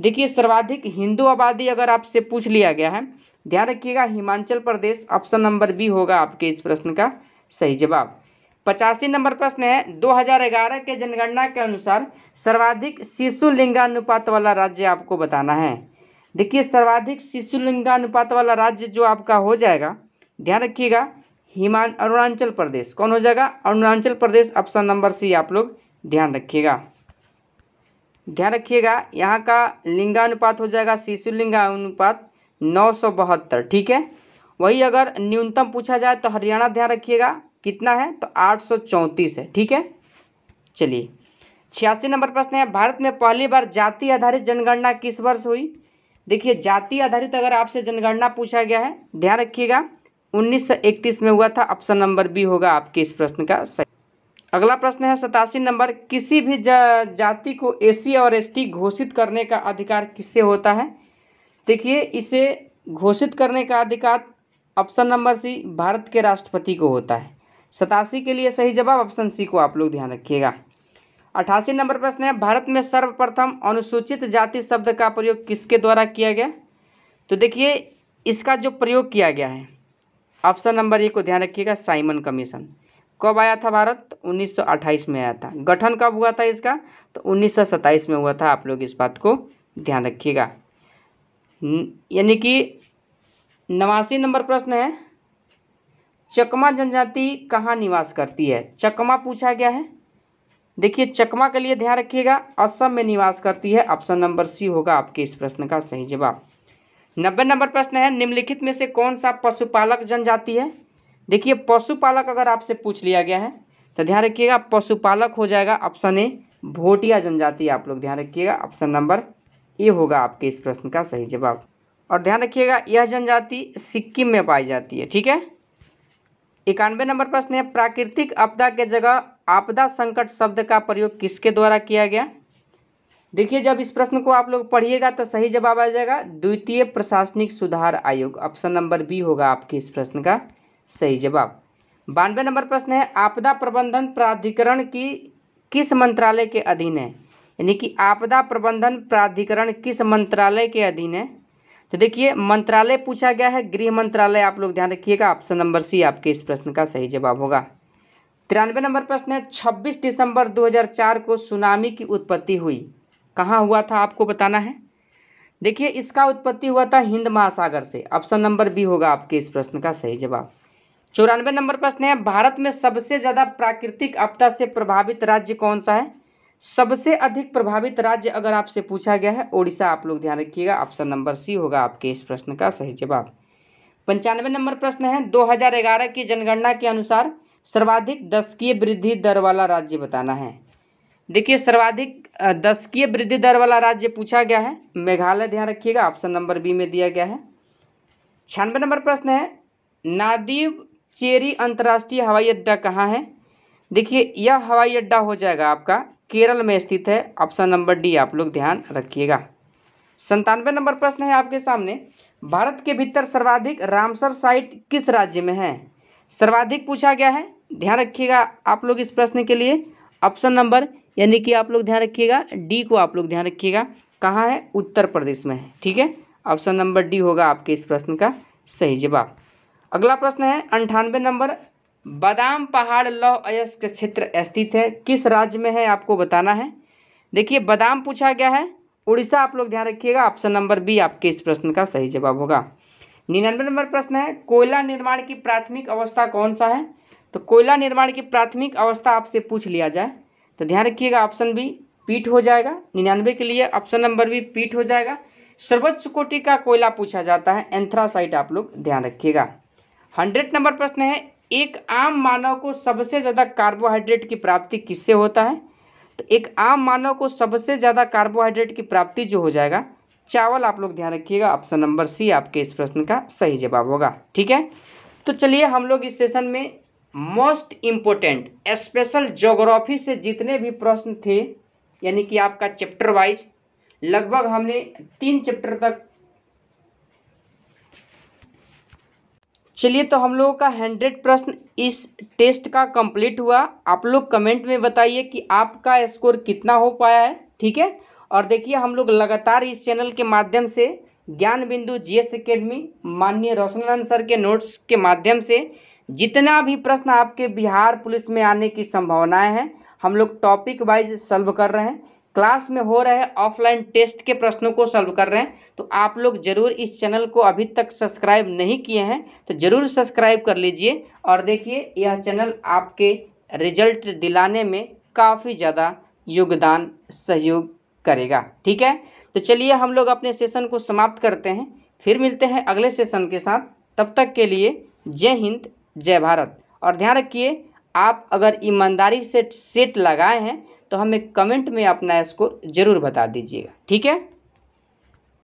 देखिए सर्वाधिक हिंदू आबादी अगर आपसे पूछ लिया गया है ध्यान रखिएगा Himachal Pradesh option number B होगा आपके इस प्रश्न का सही जवाब पचासी नंबर प्रश्न है 2011 के जनगणना के अनुसार सर्वाधिक शिशु लिंगानुपात वाला राज्य आपको बताना है देखिए सर्वाधिक शिशु लिंगानुपात वाला राज्य जो आपका हो जाएगा ध्यान रखिएगा हिमा अरुणाचल प्रदेश कौन हो जाएगा Arunachal Pradesh option number C आप लोग ध्यान रखिएगा ध्यान रखिएगा यहाँ का लिंगानुपात हो जाएगा शिशु लिंगानुपात नौ सौ बहत्तर ठीक है वही अगर न्यूनतम पूछा जाए तो हरियाणा ध्यान रखिएगा कितना है तो आठ सौ चौंतीस है ठीक है चलिए छियासी नंबर प्रश्न है भारत में पहली बार जाति आधारित जनगणना किस वर्ष हुई देखिए जाति आधारित अगर आपसे जनगणना पूछा गया है ध्यान रखिएगा 1931 में हुआ था ऑप्शन नंबर बी होगा आपके इस प्रश्न का सही अगला प्रश्न है सतासी नंबर किसी भी जाति को एसी और एसटी घोषित करने का अधिकार किससे होता है देखिए इसे घोषित करने का अधिकार ऑप्शन नंबर सी भारत के राष्ट्रपति को होता है सतासी के लिए सही जवाब ऑप्शन सी को आप लोग ध्यान रखिएगा अठासी नंबर प्रश्न है भारत में सर्वप्रथम अनुसूचित जाति शब्द का प्रयोग किसके द्वारा किया गया तो देखिए इसका जो प्रयोग किया गया है ऑप्शन नंबर ए को ध्यान रखिएगा साइमन कमीशन कब आया था भारत तो 1928 में आया था गठन कब हुआ था इसका तो 1927 में हुआ था आप लोग इस बात को ध्यान रखिएगा यानी कि नवासी नंबर प्रश्न है चकमा जनजाति कहाँ निवास करती है चकमा पूछा गया है देखिए चकमा के लिए ध्यान रखिएगा असम में निवास करती है ऑप्शन नंबर सी होगा आपके इस प्रश्न का सही जवाब नब्बे नंबर प्रश्न है निम्नलिखित में से कौन सा पशुपालक जनजाति है देखिए पशुपालक अगर आपसे पूछ लिया गया है तो ध्यान रखिएगा पशुपालक हो जाएगा ऑप्शन ए भोटिया जनजाति आप लोग ध्यान रखिएगा ऑप्शन नंबर ए होगा आपके इस प्रश्न का सही जवाब और ध्यान रखिएगा यह जनजाति सिक्किम में पाई जाती है ठीक है इक्यानवे नंबर प्रश्न है प्राकृतिक आपदा के जगह आपदा संकट शब्द का प्रयोग किसके द्वारा किया गया देखिए जब इस प्रश्न को आप लोग पढ़िएगा तो सही जवाब आ जाएगा द्वितीय प्रशासनिक सुधार आयोग ऑप्शन नंबर बी होगा आपके इस प्रश्न का सही जवाब बानवे नंबर प्रश्न है आपदा प्रबंधन प्राधिकरण की किस मंत्रालय के अधीन है यानी कि आपदा प्रबंधन प्राधिकरण किस मंत्रालय के अधीन है तो देखिए मंत्रालय पूछा गया है गृह मंत्रालय आप लोग ध्यान रखिएगा ऑप्शन नंबर सी आपके इस प्रश्न का सही जवाब होगा तिरानवे नंबर प्रश्न है 26 दिसंबर 2004 को सुनामी की उत्पत्ति हुई कहाँ हुआ था आपको बताना है देखिए इसका उत्पत्ति हुआ था हिंद महासागर से ऑप्शन नंबर बी होगा आपके इस प्रश्न का सही जवाब चौरानवे नंबर प्रश्न है भारत में सबसे ज़्यादा प्राकृतिक आपदा से प्रभावित राज्य कौन सा है सबसे अधिक प्रभावित राज्य अगर आपसे पूछा गया है ओडिशा आप लोग ध्यान रखिएगा ऑप्शन नंबर सी होगा आपके इस प्रश्न का सही जवाब पंचानवे नंबर प्रश्न है 2011 की जनगणना के अनुसार सर्वाधिक दशकीय वृद्धि दर वाला राज्य बताना है देखिए सर्वाधिक दशकीय वृद्धि दर वाला राज्य पूछा गया है मेघालय ध्यान रखिएगा ऑप्शन नंबर बी में दिया गया है छियानवे नंबर प्रश्न है नादीव चेरी अंतर्राष्ट्रीय हवाई अड्डा कहाँ है देखिए यह हवाई अड्डा हो जाएगा आपका केरल में स्थित है ऑप्शन नंबर डी आप लोग ध्यान रखिएगा संतानवे नंबर प्रश्न है आपके सामने भारत के भीतर सर्वाधिक रामसर साइट किस राज्य में है सर्वाधिक पूछा गया है ध्यान रखिएगा आप लोग इस प्रश्न के लिए ऑप्शन नंबर यानी कि आप लोग ध्यान रखिएगा डी को आप लोग ध्यान रखिएगा कहाँ है उत्तर प्रदेश में है ठीक है ऑप्शन नंबर डी होगा आपके इस प्रश्न का सही जवाब अगला प्रश्न है अंठानवे नंबर बादाम पहाड़ लौह अयस्क क्षेत्र स्थित है किस राज्य में है आपको बताना है देखिए बादाम पूछा गया है उड़ीसा आप लोग ध्यान रखिएगा ऑप्शन नंबर बी आपके इस प्रश्न का सही जवाब होगा निन्यानवे नंबर प्रश्न है कोयला निर्माण की प्राथमिक अवस्था कौन सा है तो कोयला निर्माण की प्राथमिक अवस्था आपसे पूछ लिया जाए तो ध्यान रखिएगा ऑप्शन बी पीठ हो जाएगा निन्यानवे के लिए ऑप्शन नंबर बी पीठ हो जाएगा सर्वोच्च कोटि का कोयला पूछा जाता है एंथ्रासाइट आप लोग ध्यान रखिएगा हंड्रेड नंबर प्रश्न है एक आम मानव को सबसे ज़्यादा कार्बोहाइड्रेट की प्राप्ति किससे होता है तो एक आम मानव को सबसे ज़्यादा कार्बोहाइड्रेट की प्राप्ति जो हो जाएगा चावल आप लोग ध्यान रखिएगा ऑप्शन नंबर सी आपके इस प्रश्न का सही जवाब होगा ठीक है तो चलिए हम लोग इस सेशन में मोस्ट इम्पोर्टेंट स्पेशल जोग्राफी से जितने भी प्रश्न थे यानी कि आपका चैप्टर वाइज लगभग हमने तीन चैप्टर तक चलिए तो हम लोगों का हंड्रेड प्रश्न इस टेस्ट का कंप्लीट हुआ आप लोग कमेंट में बताइए कि आपका स्कोर कितना हो पाया है ठीक है और देखिए हम लोग लगातार इस चैनल के माध्यम से ज्ञान बिंदु जी एस एकेडमी माननीय रोशनलाल सर के नोट्स के माध्यम से जितना भी प्रश्न आपके बिहार पुलिस में आने की संभावनाएं हैं हम लोग टॉपिक वाइज सॉल्व कर रहे हैं क्लास में हो रहे ऑफलाइन टेस्ट के प्रश्नों को सॉल्व कर रहे हैं तो आप लोग जरूर इस चैनल को अभी तक सब्सक्राइब नहीं किए हैं तो जरूर सब्सक्राइब कर लीजिए और देखिए यह चैनल आपके रिजल्ट दिलाने में काफ़ी ज़्यादा योगदान सहयोग करेगा ठीक है तो चलिए हम लोग अपने सेशन को समाप्त करते हैं फिर मिलते हैं अगले सेशन के साथ तब तक के लिए जय हिंद जय भारत और ध्यान रखिए आप अगर ईमानदारी से सेट लगाए हैं तो हमें कमेंट में अपना स्कोर ज़रूर बता दीजिएगा ठीक है